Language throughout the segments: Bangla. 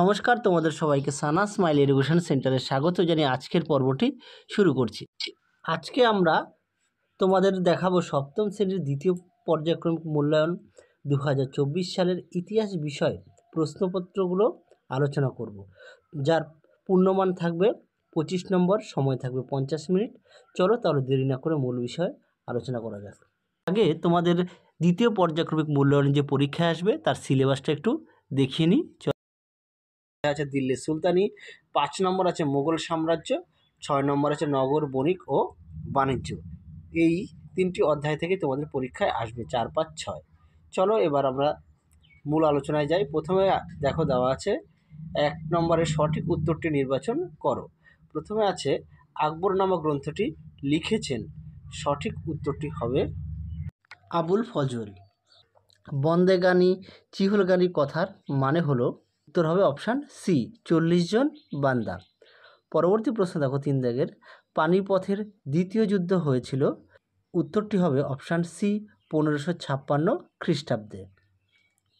নমস্কার তোমাদের সবাইকে সানা স্মাইল এডুকেশন সেন্টারে স্বাগত জানিয়ে আজকের পর্বটি শুরু করছি আজকে আমরা তোমাদের দেখাবো সপ্তম শ্রেণীর দ্বিতীয় পর্যায়ক্রমিক মূল্যায়ন দু সালের ইতিহাস বিষয় প্রশ্নপত্রগুলো আলোচনা করব যার পূর্ণমান থাকবে পঁচিশ নম্বর সময় থাকবে পঞ্চাশ মিনিট চলো তাহলে দেরি না করে মূল বিষয়ে আলোচনা করা যাক আগে তোমাদের দ্বিতীয় পর্যায়ক্রমিক মূল্যায়ন যে পরীক্ষায় আসবে তার সিলেবাসটা একটু দেখিয়ে নিই আছে দিল্লির সুলতানি পাঁচ নম্বর আছে মোগল সাম্রাজ্য ছয় নম্বর আছে নগর বণিক ও বাণিজ্য এই তিনটি অধ্যায় থেকে তোমাদের পরীক্ষায় আসবে চার পাঁচ ছয় চলো এবার আমরা মূল আলোচনায় যাই প্রথমে দেখো দেওয়া আছে এক নম্বরের সঠিক উত্তরটি নির্বাচন করো প্রথমে আছে আকবর নামক গ্রন্থটি লিখেছেন সঠিক উত্তরটি হবে আবুল ফজল বন্দেগানি চিহলগানি কথার মানে হলো উত্তর হবে অপশান সি চল্লিশ জন বান্দা পরবর্তী প্রশ্ন দেখো তিন দাগের পানিপথের দ্বিতীয় যুদ্ধ হয়েছিল উত্তরটি হবে অপশান সি পনেরোশো ছাপ্পান্ন খ্রিস্টাব্দে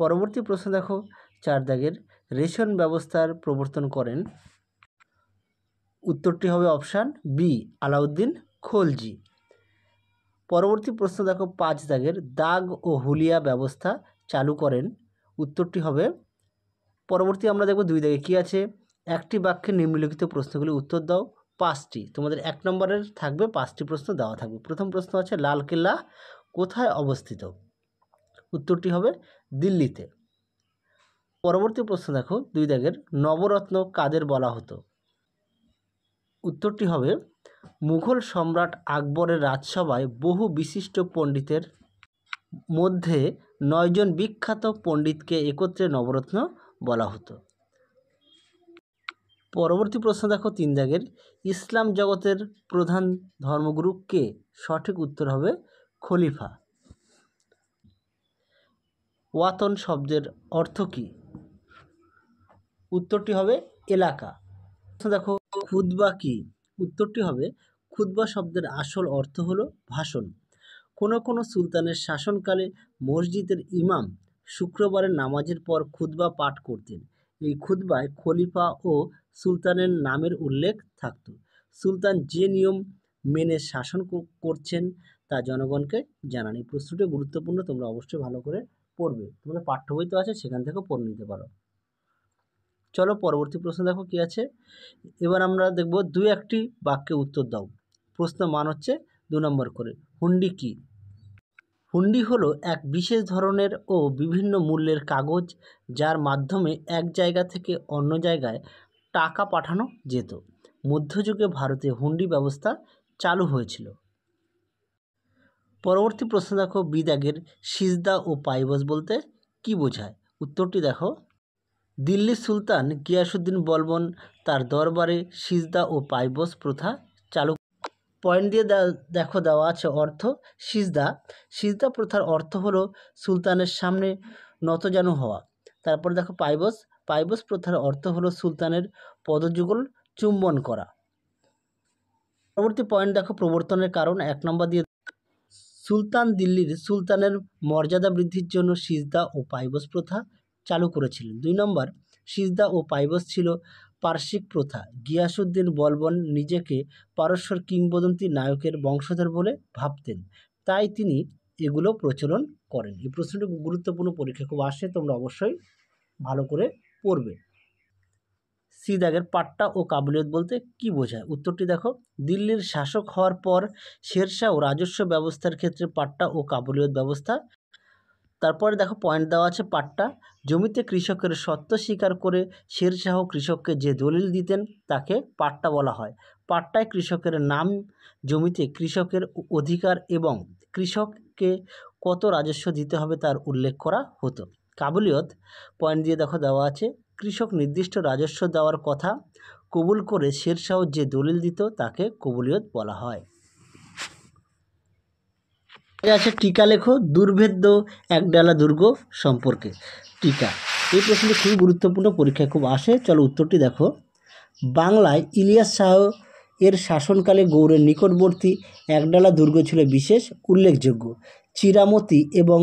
পরবর্তী প্রশ্ন দেখো চার দাগের রেশন ব্যবস্থার প্রবর্তন করেন উত্তরটি হবে অপশান বি আলাউদ্দিন খোলজি পরবর্তী প্রশ্ন দেখো পাঁচ দাগের দাগ ও হুলিয়া ব্যবস্থা চালু করেন উত্তরটি হবে পরবর্তী আমরা দেখব দুই দিকে কী আছে একটি বাক্যে নিম্নলিখিত প্রশ্নগুলি উত্তর দাও পাঁচটি তোমাদের এক নম্বরের থাকবে পাঁচটি প্রশ্ন দেওয়া থাকবে প্রথম প্রশ্ন আছে লালকেল্লা কোথায় অবস্থিত উত্তরটি হবে দিল্লিতে পরবর্তী প্রশ্ন দেখো দুই দাগের নবরত্ন কাদের বলা হতো উত্তরটি হবে মুঘল সম্রাট আকবরের রাজসভায় বহু বিশিষ্ট পণ্ডিতের মধ্যে নয়জন বিখ্যাত পণ্ডিতকে একত্রে নবরত্ন বলা হতো পরবর্তী প্রশ্ন দেখো তিন দাগের ইসলাম জগতের প্রধান ধর্মগুরু কে সঠিক উত্তর হবে খলিফা ওয়াতন শব্দের অর্থ কী উত্তরটি হবে এলাকা দেখো খুদবা কি উত্তরটি হবে খুদবা শব্দের আসল অর্থ হলো ভাষণ কোনো কোনো সুলতানের শাসনকালে মসজিদের ইমাম শুক্রবারের নামাজের পর খুতবা পাঠ করতেন এই খুতবায় খলিফা ও সুলতানের নামের উল্লেখ থাকত সুলতান যে নিয়ম মেনে শাসন করছেন তা জনগণকে জানান এই প্রশ্নটি গুরুত্বপূর্ণ তোমরা অবশ্যই ভালো করে পড়বে তোমাদের পাঠ্য বই তো আছে সেখান থেকেও পড়ে নিতে পারো চলো পরবর্তী প্রশ্ন দেখো কি আছে এবার আমরা দেখব দু একটি বাক্যে উত্তর দাও প্রশ্ন মান হচ্ছে দু নম্বর করে হুন্ডি কী হুন্ডি হলো এক বিশেষ ধরনের ও বিভিন্ন মূল্যের কাগজ যার মাধ্যমে এক জায়গা থেকে অন্য জায়গায় টাকা পাঠানো যেত মধ্যযুগে ভারতে হুন্ডি ব্যবস্থা চালু হয়েছিল পরবর্তী প্রশ্ন দেখো বিদাগের সিজদা ও পাইবস বলতে কি বোঝায় উত্তরটি দেখো দিল্লির সুলতান গিয়াসুদ্দিন বলবন তার দরবারে সিজদা ও পাইবস প্রথা চালু পয়েন্ট দিয়ে দেখো দেওয়া আছে অর্থ সিজদা সিজদা প্রথার অর্থ হলো সুলতানের সামনে নত যেন হওয়া তারপর দেখো পাইবস পাইবস প্রথার অর্থ হলো সুলতানের পদযুগল চুম্বন করা পরবর্তী পয়েন্ট দেখো প্রবর্তনের কারণ এক নম্বর দিয়ে সুলতান দিল্লির সুলতানের মর্যাদা বৃদ্ধির জন্য সিজদা ও পাইবস প্রথা চালু করেছিলেন দুই নম্বর সিজদা ও পাইবস ছিল পার্শ্বিক প্রথা গিয়াসুদ্দিন বলবন নিজেকে পারস্যর কিংবদন্তি নায়কের বংশধর বলে ভাবতেন তাই তিনি এগুলো প্রচলন করেন এই প্রশ্নটি গুরুত্বপূর্ণ পরীক্ষা খুব আসে তোমরা অবশ্যই ভালো করে পড়বে সিদাগের পাট্টা ও কাবুলিয়ত বলতে কি বোঝায় উত্তরটি দেখো দিল্লির শাসক হওয়ার পর শেরশাহ রাজস্ব ব্যবস্থার ক্ষেত্রে পাট্টা ও কাবুলিয়ত ব্যবস্থা তারপরে দেখো পয়েন্ট দেওয়া আছে পাট্টা জমিতে কৃষকের সত্য স্বীকার করে শেরশাহ কৃষককে যে দলিল দিতেন তাকে পাট্টা বলা হয় পাট্টায় কৃষকের নাম জমিতে কৃষকের অধিকার এবং কৃষককে কত রাজস্ব দিতে হবে তার উল্লেখ করা হতো কাবুলিয়ত পয়েন্ট দিয়ে দেখো দেওয়া আছে কৃষক নির্দিষ্ট রাজস্ব দেওয়ার কথা কবুল করে শেরশাহ যে দলিল দিত তাকে কবুলিয়ত বলা হয় আছে টিকা লেখো দুর্ভেদ্য একডালা দুর্গ সম্পর্কে টিকা এই প্রশ্নটি খুবই গুরুত্বপূর্ণ পরীক্ষায় খুব আসে চলো উত্তরটি দেখো বাংলায় ইলিয়াস শাহ এর শাসনকালে গৌড়ের নিকটবর্তী একডালা দুর্গ ছিল বিশেষ উল্লেখযোগ্য চিরামতি এবং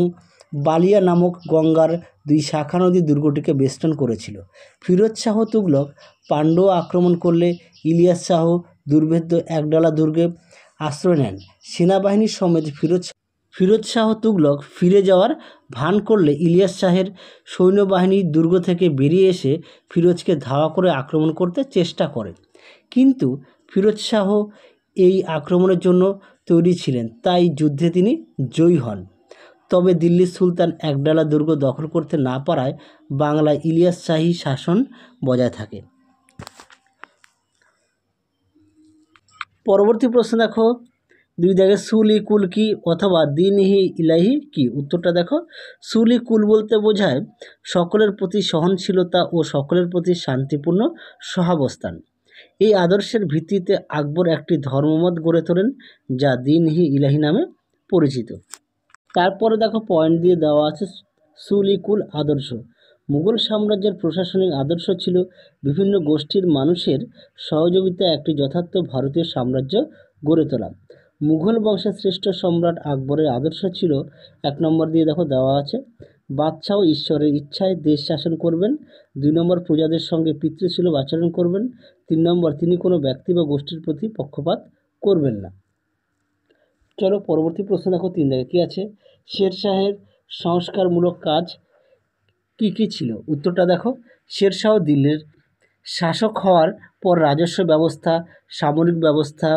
বালিয়া নামক গঙ্গার দুই শাখা নদী দুর্গটিকে বেষ্টন করেছিল ফিরোজ শাহ তুগলক পাণ্ডব আক্রমণ করলে ইলিয়াস শাহ দুর্ভেদ্য একডালা দুর্গে আশ্রয় নেন সেনাবাহিনীর সমেত ফিরোজ ফিরোজ শাহ তুগলক ফিরে যাওয়ার ভান করলে ইলিয়াস শাহের সৈন্যবাহিনী দুর্গ থেকে বেরিয়ে এসে ফিরোজকে ধাওয়া করে আক্রমণ করতে চেষ্টা করে কিন্তু ফিরোজ শাহ এই আক্রমণের জন্য তৈরি ছিলেন তাই যুদ্ধে তিনি জয়ী হন তবে দিল্লির সুলতান একডালা দুর্গ দখল করতে না পারায় বাংলায় ইলিয়াস শাহী শাসন বজায় থাকে পরবর্তী প্রশ্ন দেখো দুই দেখে সুলি কুল কি অথবা দিনহি ইলাহি কি উত্তরটা দেখো সুলি কুল বলতে বোঝায় সকলের প্রতি সহনশীলতা ও সকলের প্রতি শান্তিপূর্ণ সহাবস্থান এই আদর্শের ভিত্তিতে আকবর একটি ধর্মমত গড়ে তোলেন যা দিনহি ইলাহি নামে পরিচিত তারপরে দেখো পয়েন্ট দিয়ে দেওয়া আছে সুলি কুল আদর্শ মুঘল সাম্রাজ্যের প্রশাসনিক আদর্শ ছিল বিভিন্ন গোষ্ঠীর মানুষের সহযোগিতা একটি যথার্থ ভারতীয় সাম্রাজ্য গড়ে তোলা মুঘল বংশের শ্রেষ্ঠ সম্রাট আকবরের আদর্শ ছিল এক নম্বর দিয়ে দেখো দেওয়া আছে বাদশাহ ঈশ্বরের ইচ্ছায় দেশ শাসন করবেন দুই নম্বর প্রজাদের সঙ্গে পিতৃশীল আচরণ করবেন তিন নম্বর তিনি কোনো ব্যক্তি বা গোষ্ঠীর প্রতি পক্ষপাত করবেন না চলো পরবর্তী প্রশ্ন দেখো তিন দেখে কী আছে শের শাহের সংস্কারমূলক কাজ কী কী ছিল উত্তরটা দেখো শেরশাহ দিল্লির শাসক হওয়ার পর রাজস্ব ব্যবস্থা সামরিক ব্যবস্থা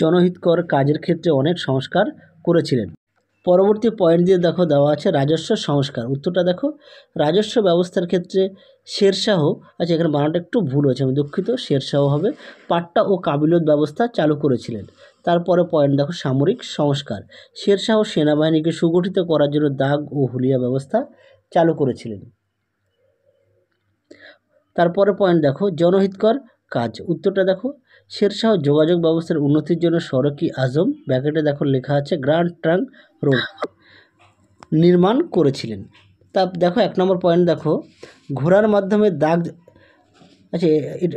জনহিতকর কাজের ক্ষেত্রে অনেক সংস্কার করেছিলেন পরবর্তী পয়েন্ট দিয়ে দেখো দেওয়া আছে রাজস্ব সংস্কার উত্তরটা দেখো রাজস্ব ব্যবস্থার ক্ষেত্রে শেরশাহ আচ্ছা এখানে বানানটা একটু ভুল হয়েছে আমি দুঃখিত শেরশাহ হবে পাট্টা ও কাবিলত ব্যবস্থা চালু করেছিলেন তারপরে পয়েন্ট দেখো সামরিক সংস্কার শেরশাহ সেনাবাহিনীকে সুগঠিত করার জন্য দাগ ও হুলিয়া ব্যবস্থা চালু করেছিলেন তারপরে পয়েন্ট দেখো জনহিতকর কাজ উত্তরটা দেখো শেরশাহ যোগাযোগ ব্যবস্থার উন্নতির জন্য সড়কি আজম ব্যাকেটে দেখো লেখা আছে গ্র্যান্ড ট্রাঙ্ক রোড নির্মাণ করেছিলেন তা দেখো এক নম্বর পয়েন্ট দেখো ঘোড়ার মাধ্যমে দাগ আচ্ছা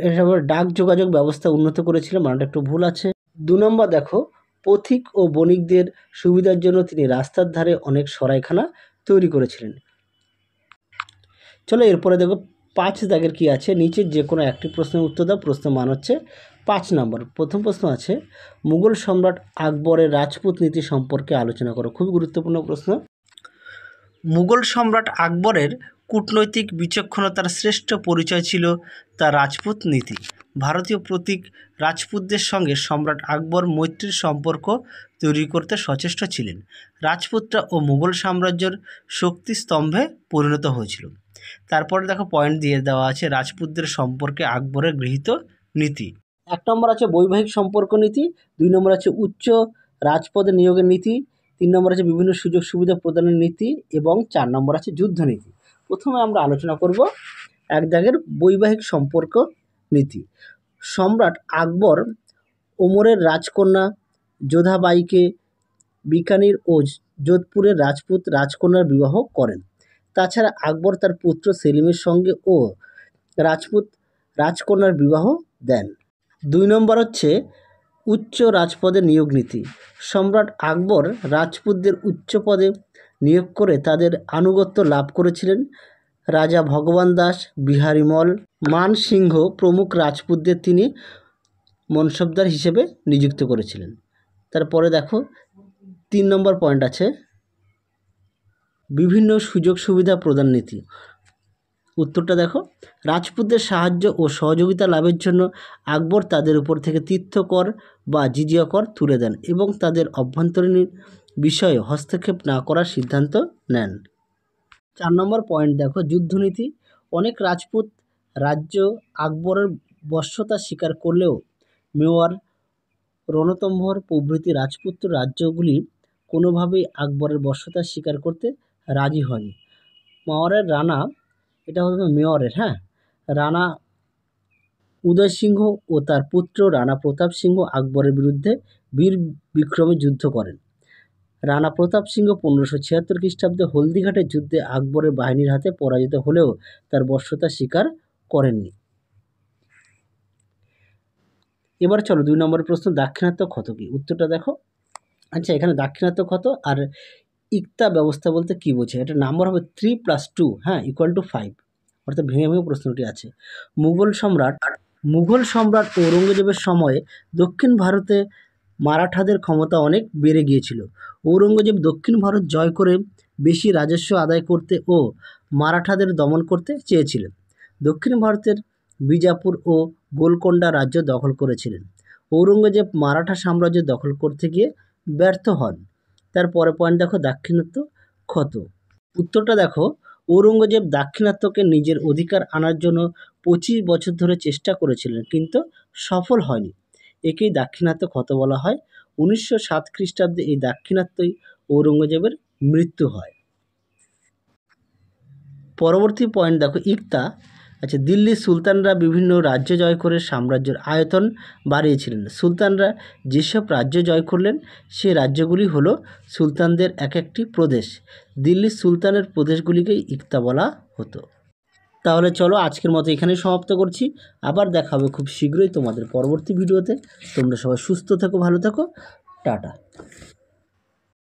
এটা ডাক যোগাযোগ ব্যবস্থা উন্নত করেছিলেন মানটা একটু ভুল আছে দু নম্বর দেখো পথিক ও বণিকদের সুবিধার জন্য তিনি রাস্তার ধারে অনেক সরাইখানা তৈরি করেছিলেন চলো এরপরে দেখো পাঁচ দাগের কি আছে নিচের যে কোনো একটি প্রশ্নের উত্তর দাও প্রশ্ন মান হচ্ছে পাঁচ নম্বর প্রথম প্রশ্ন আছে মুঘল সম্রাট আকবরের রাজপুত নীতি সম্পর্কে আলোচনা করো খুবই গুরুত্বপূর্ণ প্রশ্ন মুঘল সম্রাট আকবরের কূটনৈতিক বিচক্ষণতার শ্রেষ্ঠ পরিচয় ছিল তার রাজপুত নীতি ভারতীয় প্রতীক রাজপুতদের সঙ্গে সম্রাট আকবর মৈত্রীর সম্পর্ক তৈরি করতে সচেষ্ট ছিলেন রাজপুতরা ও মুঘল সাম্রাজ্যের শক্তি স্তম্ভে পরিণত হয়েছিল তারপরে দেখো পয়েন্ট দিয়ে দেওয়া আছে রাজপুতদের সম্পর্কে আকবরের গৃহীত নীতি এক নম্বর আছে বৈবাহিক সম্পর্ক নীতি দুই নম্বর আছে উচ্চ রাজপদে নিয়োগের নীতি তিন নম্বর আছে বিভিন্ন সুযোগ সুবিধা প্রদানের নীতি এবং চার নম্বর আছে যুদ্ধনীতি প্রথমে আমরা আলোচনা করব এক দাগের বৈবাহিক সম্পর্ক নীতি সম্রাট আকবর ওমরের রাজকন্যা যোধাবাইকে বিকানির ও যোধপুরের রাজপুত রাজকন্যার বিবাহ করেন তাছাড়া আকবর তার পুত্র সেলিমের সঙ্গে ও রাজপুত রাজকন্যার বিবাহ দেন দুই নম্বর হচ্ছে উচ্চ রাজপদে নিয়োগ নীতি সম্রাট আকবর রাজপুতদের উচ্চ পদে নিয়োগ করে তাদের আনুগত্য লাভ করেছিলেন রাজা ভগবান দাস বিহারিমল মান সিংহ প্রমুখ রাজপুতদের তিনি মনসবদার হিসেবে নিযুক্ত করেছিলেন তারপরে দেখো তিন নম্বর পয়েন্ট আছে বিভিন্ন সুযোগ সুবিধা প্রদান নীতি উত্তরটা দেখো রাজপুতদের সাহায্য ও সহযোগিতা লাভের জন্য আকবর তাদের উপর থেকে তীর্থকর বা জিজিয়া কর তুলে দেন এবং তাদের অভ্যন্তরীণ বিষয়ে হস্তক্ষেপ না করার সিদ্ধান্ত নেন চার নম্বর পয়েন্ট দেখো যুদ্ধনীতি অনেক রাজপুত রাজ্য আকবরের বশ্যতা স্বীকার করলেও মেওয়ার রণতম্ভর প্রভৃতি রাজপুত্র রাজ্যগুলি কোনোভাবেই আকবরের বশ্যতা স্বীকার করতে রাজি হয়নি মাওয়ারের রানা এটা হচ্ছে মেয়রের হ্যাঁ রানা উদয় সিংহ ও তার পুত্র রানা প্রতাপ সিংহ আকবরের বিরুদ্ধে বীর বিক্রমে যুদ্ধ করেন রানা প্রতাপ সিংহ পনেরোশো ছিয়াত্তর খ্রিস্টাব্দে হলদিঘাটের যুদ্ধে আকবরের বাহিনীর হাতে পরাজিত হলেও তার বর্ষতা স্বীকার করেননি এবার চলো দুই নম্বরের প্রশ্ন দাক্ষিণাত্য ক্ষত কী উত্তরটা দেখো আচ্ছা এখানে দাক্ষিণাত্য ক্ষত আর ইকতা ব্যবস্থা বলতে কী বোঝে এটা নাম্বার হবে থ্রি প্লাস টু হ্যাঁ ইকুয়াল টু ফাইভ অর্থাৎ ভেঙে ভেঙে প্রশ্নটি আছে মুঘল সম্রাট মুঘল সম্রাট ঔরঙ্গজেবের সময়ে দক্ষিণ ভারতে মারাঠাদের ক্ষমতা অনেক বেড়ে গিয়েছিল ঔরঙ্গজেব দক্ষিণ ভারত জয় করে বেশি রাজস্ব আদায় করতে ও মারাঠাদের দমন করতে চেয়েছিলেন দক্ষিণ ভারতের বিজাপুর ও গোলকোন্ডা রাজ্য দখল করেছিলেন ঔরঙ্গজেব মারাঠা সাম্রাজ্য দখল করতে গিয়ে ব্যর্থ হন তারপরে পয়েন্ট দেখো দাক্ষিণাত্য ক্ষত উত্তরটা দেখো ঔরঙ্গজেব দাক্ষিণাত্যকে নিজের অধিকার আনার জন্য পঁচিশ বছর ধরে চেষ্টা করেছিলেন কিন্তু সফল হয়নি একেই দাক্ষিণাত্য ক্ষত বলা হয় উনিশশো সাত খ্রিস্টাব্দে এই দাক্ষিণাত্যই ঔরঙ্গজেবের মৃত্যু হয় পরবর্তী পয়েন্ট দেখো ইকতা আচ্ছা দিল্লির সুলতানরা বিভিন্ন রাজ্য জয় করে সাম্রাজ্যের আয়তন বাড়িয়েছিলেন সুলতানরা যেসব রাজ্য জয় করলেন সে রাজ্যগুলি হলো সুলতানদের এক একটি প্রদেশ দিল্লির সুলতানের প্রদেশগুলিকে ইকতা বলা হতো তাহলে চলো আজকের মতো এখানে সমাপ্ত করছি আবার দেখা হবে খুব শীঘ্রই তোমাদের পরবর্তী ভিডিওতে তোমরা সবাই সুস্থ থাকো ভালো থাকো টাটা